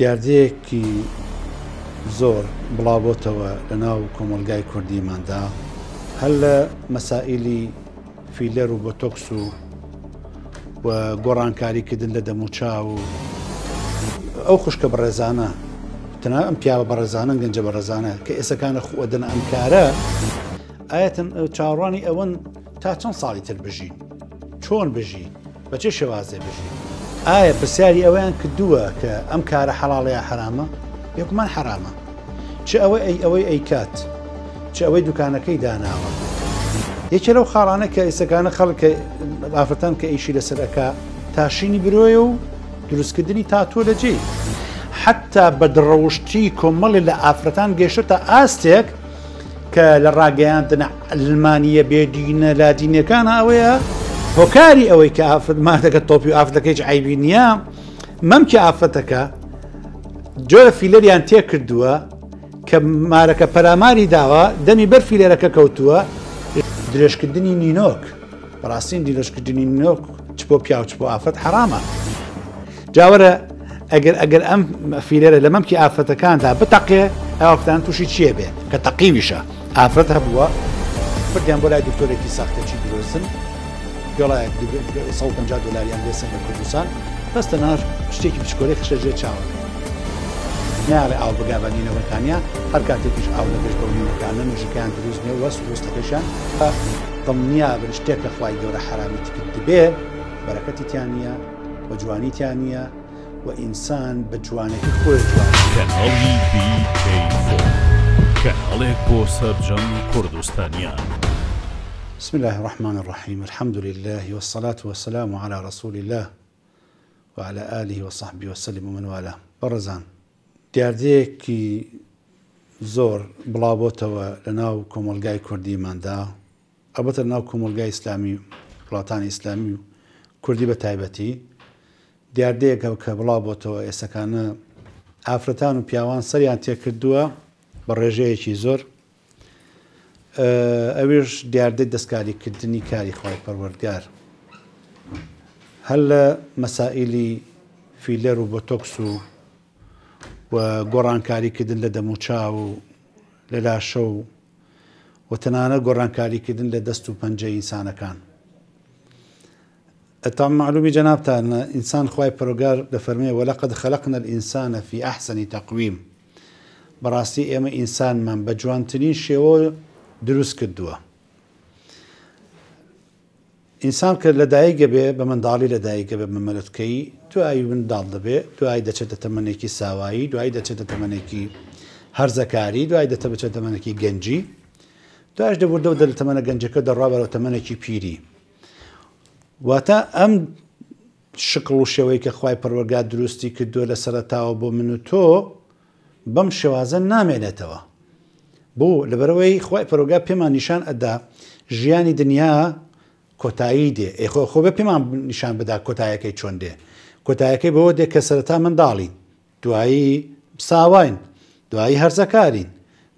دیاردەیەکی زۆر بڵاوبتەوە لە ناو کۆمەلگای کوردیماندا هەل لە مەسائللی فیلەر و بۆ تۆکس و گۆڕانکاریکردن لە دەموچاو و ئەو خوشکە بەڕێزانە تەنا ئەم پیاوە بەڕێزانن گەنجە بەڕێزانە کە ئێسەکانە خوەدەن ئەم کارە ئاەتەن چاڕوانی ئەوەن تا چەند ساڵی تر بژین چۆن بژین بە چه شێوازێ بژین ئایا پرسیاری ئەوەیان کردووە کە ئەم کارە حەڵاڵەیە حرامە یەکمان حرامە چ ئەوەی ئەی ئەوەی ئەیکات چ ئەوەی دوکانەکەی داناوە یەکێ لەو خاڵانە کە ئێسەکانە خەڵکە ئافرەتان کە ئیشی لەسەرەکە تاشینی برۆیە و دروستکردنی تاتۆ لەجێ حتا بەدڕەوشتی کۆمەڵی لە ئافرەتان گەشتە ئاستێک کە لە ڕاگەیاندنە ئەلمانیە بێدینە لادینەکان ئەوەیە هۆکاری ئەوەی کە ئافرماتەکە تۆپی و ئافرەکەیش عیبی نییە مەمکە ئافرەتەکە جۆرە فیلەریان تێ کردووە کە مارەکە پەراماری داوە دەمی بەر فیلەرەکە کەوتووە درێژکردنی نینۆک ڕاستین دیلشکردنی نۆک چ بۆ پیاچ بۆ ئافرەت حرامە جاوەرە ئەگەر ئەگەر ئەم فیلەرە لە مەمکی ئافرەتەکاندا بتەقێ ئەوفتان تووشی چیە بێ کە تەقیویشە ئافرەت هەبووە پردیان بۆ لای دکتۆرێکی ساختەکی درۆزن گەڵایەک 150 دلاریان دێسن لە کوردستان بەستە نار شتێکی بچکۆری خشەژێ چاوە ناوێ ئاو بگابانینەوەکانیا هەر کاتێکیش ئاو لە بەشبوونیەکانە مژەکەیان دروستنێ وەس ڕوستەکەشان دڵنیا بن شتێک لە خخوای گەورە حرامی تکرد بێ بەرەکەتی تیان نیە بە جوانی تیان نیە و ئینسان بە جوانێکی خۆی جوان کەڵێک بۆ سەررجەم کوردستانیان. بسم الله الرحمن الرحيم الحمد لله والصلاة والسلام على رسول الله وعلى آله وصحبه وسلم ومن والاه بەڕزان دیاردەیەکی زۆر بڵاوبۆتەوە لناو كومولغاي كردي کوردیماندا ئەبەتە ناو کۆمەلگای ئیسلامی وڵاتانی ئیسلامی و کوردی بە تایبەتی دیاردەیەکە کە بڵاوبۆتەوە ئێسەکانە ئافرەتان و پیاوان سەریان تێکردووە بە ڕێژەیەکی زۆر اویش آه، ئەوێش دیاردەی دەستکاریکردنی کاری خۆی پەروەردگار هەر لە مەسائللی فیلەر و بۆ تۆکس و گۆڕانکاریکردن لە دەموچاو و لە لاشە و وتنانە گۆڕانکاریکردن لە دەست و انسان کن تا معلومی جناب جنابتان ئینسان خی پرۆگار دەفەرمێ وەلقد خلقنا الانسان فی احسن تقویم براسی ئێمە انسان من بجوانتنین شێوە دروست کردووە. ئینسان کە لەدایکگە بێ بە منداڵی لەدایکگە بە مەمەلەتکەی دوایی منداڵ دەبێت دوای دەچێتە تەمەێکی ساوایی دوای دەچێتە تەمەێکی هەرزەکاری دوای دەتە بچێت تەمەێکی گەنجی دوایش دەبوردە دە لە تەمەە گەنجەکە دەڕابەوە تەمەێکی پیری. واتە ئەم شکڵ و شێوەی کە خی پەروەگا دروستی کردووە لە سەرتاوە بۆ من و تۆ بەم شێوازە نامێنێتەوە. بۆ لەبەرەوەی خی پەرۆگا پێمان نیشان ئەدا ژیانی دنیا کۆتایی دێ ئێخۆ خۆ بە پێمان نیشان بدا کۆتایەکەی چۆن دێ کۆتایەکەی بەوە دێ کە سەرتا منداڵین دوایی ساواین دوایی هەرزەکارین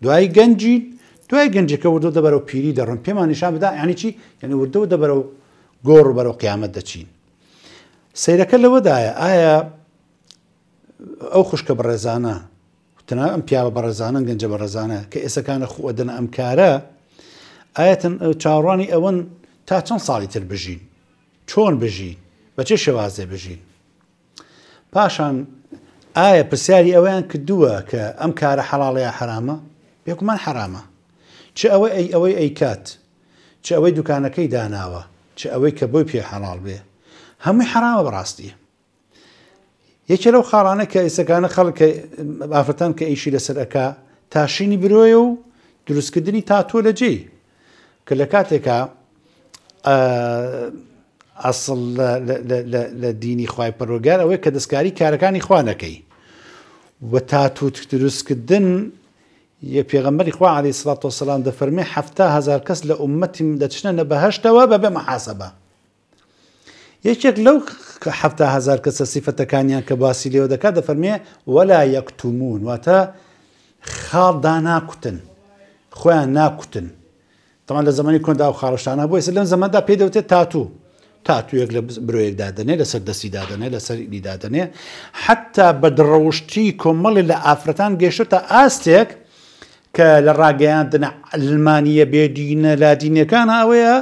دوایی گەنجین دوای گەنجەکە وردۆ دەبەرەوە پیری دەڕن پێمان نیشان بدا ینی چی یعنی وردەوە دەبەرەوە گۆڕ بەرەو قیامەت دەچین سیرەکە لەوەدایە ئایا ئەو خوشکە بەڕێزانە تەنا ئەم پیاوە بەڕێزانن گەنجە بەڕێزانە کە ئێسەکانە خوەدەن ئەم کارە ئاەتەن چاڕوانی ئەوەن تا چەند ساڵی تر بژین چۆن بژین بەچێ شێوازێ بژین پاشان ئایا پرسیاری ئەویان کردووە کە ئەم کارە حەڵاڵەیە حرامە بێکمان حرامە چ ئەوەی ئەی ئەوەی ئەیکات چ ئەوەی دوکانەکەی داناوە چ ئەوەی کە بۆی پێ حەڵال بێ هەمووی حرامە بەڕاستیە یەکێ لەو خاڵانە کە ئێسەکانە خەڵکە ئافرەتان کە ئیشی لەسەرەکە تاشینی برۆیە و دروستکردنی تاتۆ لە جێ کە لە کاتێکە ئەسڵ لە دینی خی پەرۆگار ئەوەی کە دەستکاری کارەکانی خوانەکەی وە تاتوت دروستکردن یە پێغەمەری خوا علی سڵات و سلام دەفەرمێ هزار کەس لە عومەتیم دەچنە نە بەهشتەوە بە بە مەحاسەبە یەکێک لەو هزار کەسە سیفەتەکانیان کە باسی لێەوە دەکات دەفەرمێ وەلا یەکتومون واتە خاڵدا ناکوتن خۆیان ناکوتن تەمان لە زمانی کۆندا و خاڵشتانە بۆ ئێستا لەم زەمەدا پێدەوتێت تاتوو تاتوویەک لە برۆیەکدادنێ لەسەر دەستیدادنێ لەسەر لیدادنێ حتا بەدڕەوشتی کۆمەڵی لە ئافرەتان گەشتە ئاستێک کە لە ڕاگەیاندنە ئەلمانیە بێدینە لادینەکان ئەوەیە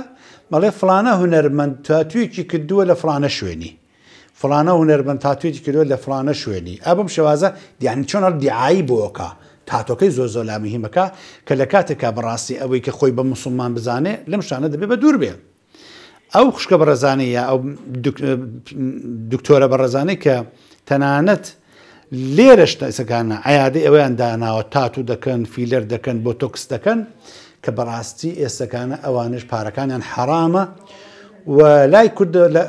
مەڵێ فلانە هوەرمەند تاتوویکی کردووە لە فلانە شوێنی فلانە هوەرمەند تاتوویکی کردووە لە فلانە شوێنی ئەبم شێوازە دیانی چۆنە دیعایی بۆکە تاتۆکەی زۆ زۆلامیهیمەکە کە لە کاتێکا بەڕاستی ئەوەی کە خۆی بە مسلمان بزانێ لەم شانە دەبێ بە دوور بێ ئەو خوشکە بەڕێزانەی یا ئەو دکتۆرە بەڕێزانەی کە تەنانەت لێرە شتەکانە ئایادی ئەویان داناوە تاتو دەکەن فیلەر دەکەن بۆ تۆکس دەکەن كبراستي بەڕاستی ئێستەکانە ئەوانش پارەکانیان حرامە و لای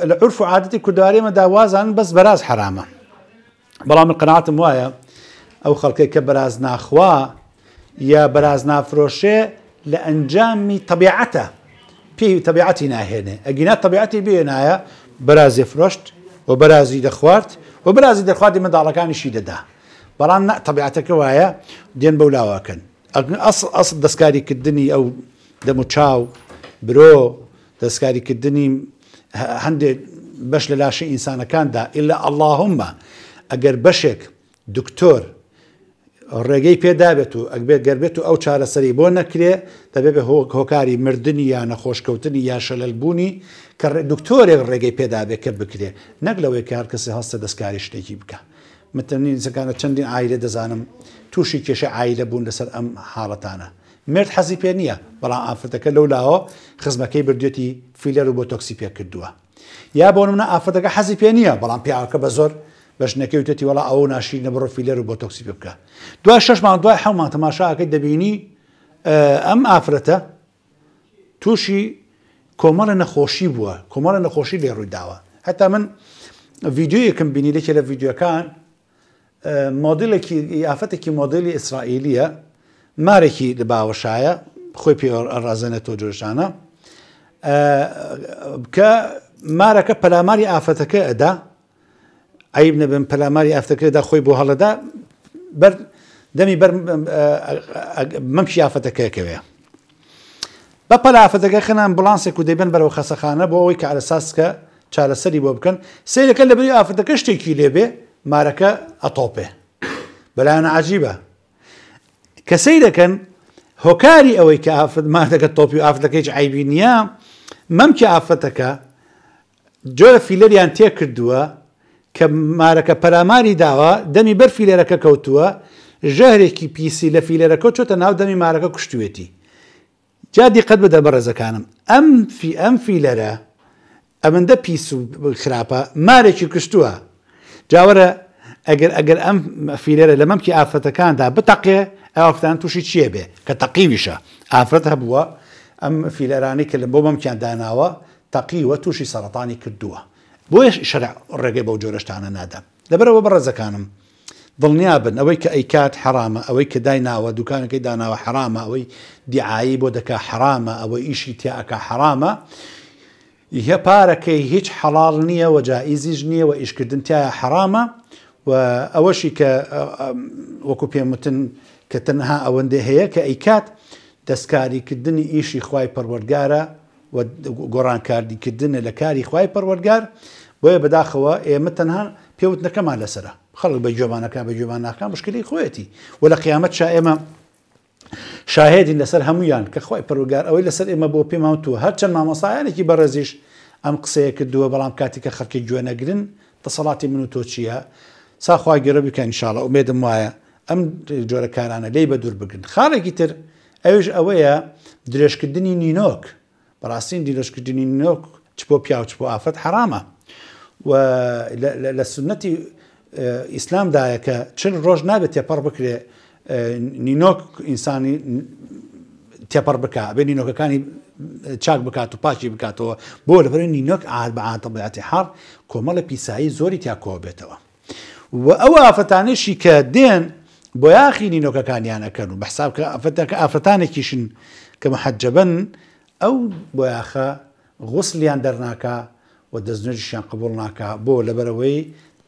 لە عرف و عادەتی کوردارێمە داوازان بس براز حرامة بەڵام قەناتم وایە ئەو خەڵکی کە بەراز ناخوا یا بەراز نافرۆشێ لە ئەنجامی تەبیعەتە پێی تەبیعەتی ناهێنێ ئەگینا تەبیعەتی بێنایە بەرازێ فرۆشت وبراز بەرازی دەخوارد و بەرازی دەخواردی منداڵەکانیشی دەدا بەڵام تەبیعەتەکە وایە دێن بەولاواکەن ئەس دەستکاریکردنی ئەو دەم و چاو برۆ دەستکاریکردنی هەندێک بەش لە لاشە ئینسانەکاندا ئللا ئەللهمە ئەگەر بەشێک دکتۆر ڕێگەی پێدابێت و ئەگبێت گەربێت و ئەو چارەسەری بۆ نەکرێ دەبێت بە هۆکاری مردنی یان نەخۆشکەوتنی یا شەلەلبوونی کە دکتۆرێک ڕێگەی پێدابێت کە بکرێ نەک لەوەی کار کەسی هەستە دەستکاری شتێکی بکە. متنی زەکانە چەندین ئایرە دەزانم تووشی کێشە ئایرە بوون لەسەر ئەم حاڵەتانە مرد حەزی پێ نییە بەڵام ئافرەتەکە لەو لاوە خزمەکەی بردێتی فیلەر و بۆ تۆکسی پێ کردووە یا بۆ منە ئافرەتەکە حەزی پێ نییە بەڵام پیاکە بە زۆر بەشنەکەی وتێتی وڵا ئەو ناشرین نە بڕۆ فیلەر و بۆ تۆکسی پێ بکە دوای شەشمان دوای حەومان تەماشاکەی دەبینی ئەم ئافرەتە تووشی کۆمەڵە نەخۆشی بووە کۆمەڵە نەخۆشی لێ ڕوویداوە هەتا من ڤیددیوەکەم بینی لەکێ لە ڤیددیوەکان مۆدلێکی یافەتێکی مۆدلی ئیسرائیلیە مارێکی لە باوەشایە خۆی پێڕازەنە تۆ جۆشانە کە مارەکە پەلاماری ئافەتەکە ئەدا ئەیب نەبن پەلاماری ئافتەکەدا خۆی بۆ هەڵەدا دەمی بەر مەمشی ئافەتەکەکەوێ بە پەلافەتەکە خەنان بڵانسێک و دەبن بەرەوە خەسەخانە بۆ ئەوی کە ئالەساسکە چارەسەری بۆ بکەن سیرەکە لەبری ئافەتەکە شتێکی لێبێ مارەکە ئەتۆپێ بەلایەنە عجیبە کەسەی دەکەن هۆکاری ئەوەی کە ئافت ماتەکە تۆپی و ئافتەکەیچ عیبی نییە مەمکە ئافەتەکە جۆرە فیلەریان تێکردووە کە مارەکە پەراماری داوە دەمی بەر فیلەرەکە کەوتووە ژەهرێکی پیسی لە فیلەرەکە چۆتە ناو دەمی مارەکە کوشتوێتی جا دیقەت بدە بەڕێزەکانم ئەم فی ئەم فیلەرە ئەمەندە پیس و خراپە مارێکی کوشتووە جاوەرە ئەگەر ئەگەر ئەم فیلێرە لە مەمکی ئافرەتەکاندا بتەقێ ئەوفتان تووشی چیە بێ کە تەقیویشە ئافرەت هەبووە ئەم فیلەرانی کە لە بۆ مەمکیان داناوە تەقیوە تووشی سەرەتانی کردووە بۆیش شەرع ڕێگەی بەو جۆرەشتانە نادا لەبەرەوە بەڕێزەکانم دڵنیا بن ئەوەی کە ئەیکات حرامە ئەوەی کە دای ناوە دوکانەکەی داناوە حرامە ئەوەی دیعایی بۆ دەکا حرامە ئەوە ئیشی تیاکە حرامە هە پارەکەی هیچ حەڵال نییە و جائیزیش نییە و ئیشکردنتیایە حرامە و ئەوەشی کە وەکو پێمتن کە تەنها ئەوەندە هەیە کە ئەیکات دەستکاریکردنی ئیشی خی پەروەرگارە و گۆڕانکاردیکردنە لە کاری خی پەروەرگار بۆیە بەداخەوە ئێمە تەنها پێوت نەکەمان لەسرە خەڵک بە جوێبانەکان بە جوێبانەکان مشکلی خۆەتی و لە قیامەت شائێمە شاهێدین لەسەر هەمویان کە خۆی پەرگار ئەوەی لەسەر ئێمە بۆ پێماوتوە هەرچەند مامەسایانێکی بەڕێزیش ئەم قسەیە کردووە بەڵام کاتی کە خەکی گوێنەگرن دەسەڵاتی من و تۆ چییە ساخوای گەرە بکەین شاڵە ئومێدم وایە ئەم جۆرە کارانە لی بە دوور بگرن خارێکی تر ئەوش ئەوەیە درێژکردنی نینۆک بەڕاستین دیرۆشکردنی نۆک چ بۆ پیاوچ بۆ ئافرەت حرامە لە سنەتی ئیسلامدایە کە چل ڕۆژ نابێت تێپەڕ بکرێ نینۆک ئینسانی تێپەر بک بێ نینۆکەکانی چاک بکات و پاچی بکاتەوە بۆ لەبەر نینۆک ئار بەعاتەڵیاتی حڕ کۆمەڵە پیسایی زۆری تیاکۆ بێتەوە و ئەوە ئافرەتانشی کە دێن بۆ یاخی نینۆکەکانیانەکەن و بەحسابکە ئافرەتەکە ئافرەتانێکیشن کە مەحەجەبن ئەو بۆ یاخە غسلیان دەرناکە و دەستنوێژیان قبول ناکە بۆ لەبەرەوەی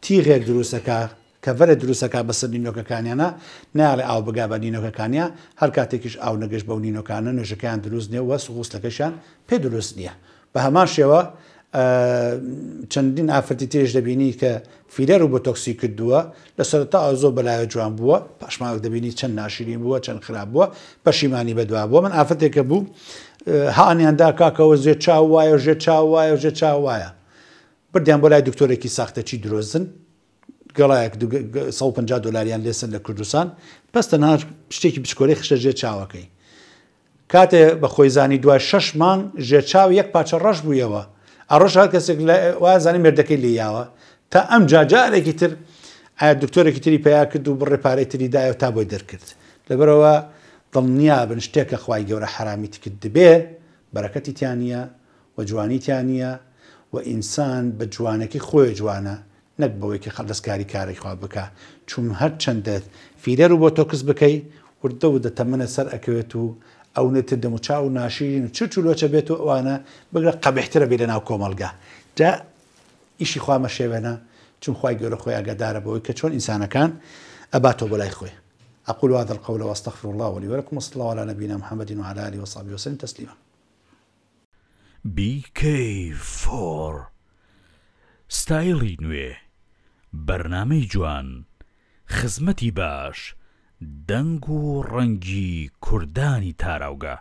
تیغێک دروستەکە کە ڤەرە دروستەکە بەسەر نینۆکەکانیانە ناڵێ ئاو بگا بە نینۆکەکانیە هەر کاتێکیش ئاو نەگەشت بەو نینۆکانە نوێژەکەیان دروست نیە وە سوغوسلەکەشان پێ دروست نییە بە هەمان شێوە چەندین ئافرەتی تێش دەبینی کە فیلەر و بۆ تۆکسی کردووە لە سەرتا ئازۆ بەلایە جوان بووە پاشماوە دەبینی چەند ناشرین بووە چەند خراپ بووە پەشیمانی بەدوا بووە من ئافرەتێکە بوو هاانیاندا کاکەوە زێ چاو وایە ژێ چاو وایە ژێ چاو وایە بردیان بۆ لای دکتۆرێکی ساختەچی درۆزن گەڵایەک 150 دلاریان لێسن لە کوردستان پس تەنها شتێکی بچکۆری خشەژێ چاوەکەی کاتێ بە خۆیزانی دوای ششمان ژێرچاو یەک پاچە ڕەش بوویەوە ئەڕۆژ هەر کەسێک وازانی مردەکەی لیاوە تا ئەم جاجارێکی تر ئایا دکتۆرێکی تری پیا کرد و بڕێ پارەی تریدایە تا بۆی دەرکرد لەبەرەوە دڵنیا بن شتێکە خخوای گەورە حرامیت کرد دەبێ بەرەکەتی تیانە و جوانیتیانە و ئینسان بە جوانەکی خۆی جوانە نەک بەوەی کە خەلدەستکاری کارێک خوا بکە چون هەر چەندێت فیلەر و بۆ تۆکس بکەی وردە و دەتەمەە سەر ئەکەوێت و ئەو نێت دەموچا و ناشین و چ چولۆچە بێت و ئەوانە بگرە قەبحترە بێ لە ناو کۆمەلگا جا ئیشی خوامە شێوێنە چون خی گەورە خۆی ئەگەدارە بەوەی کە چۆن ئینسانەکان ئەباتۆ بەلای خۆی أقول هذا القول وأستغفر الله ولي ولكم وصلى الله على نبينا محمد وعلى آله وصحبه وسلم تسليما BK4 ستایلی نوێ بەرنمەی جوان خزمەتی باش دەنگ و ڕەنگی کوردانی تاراوگە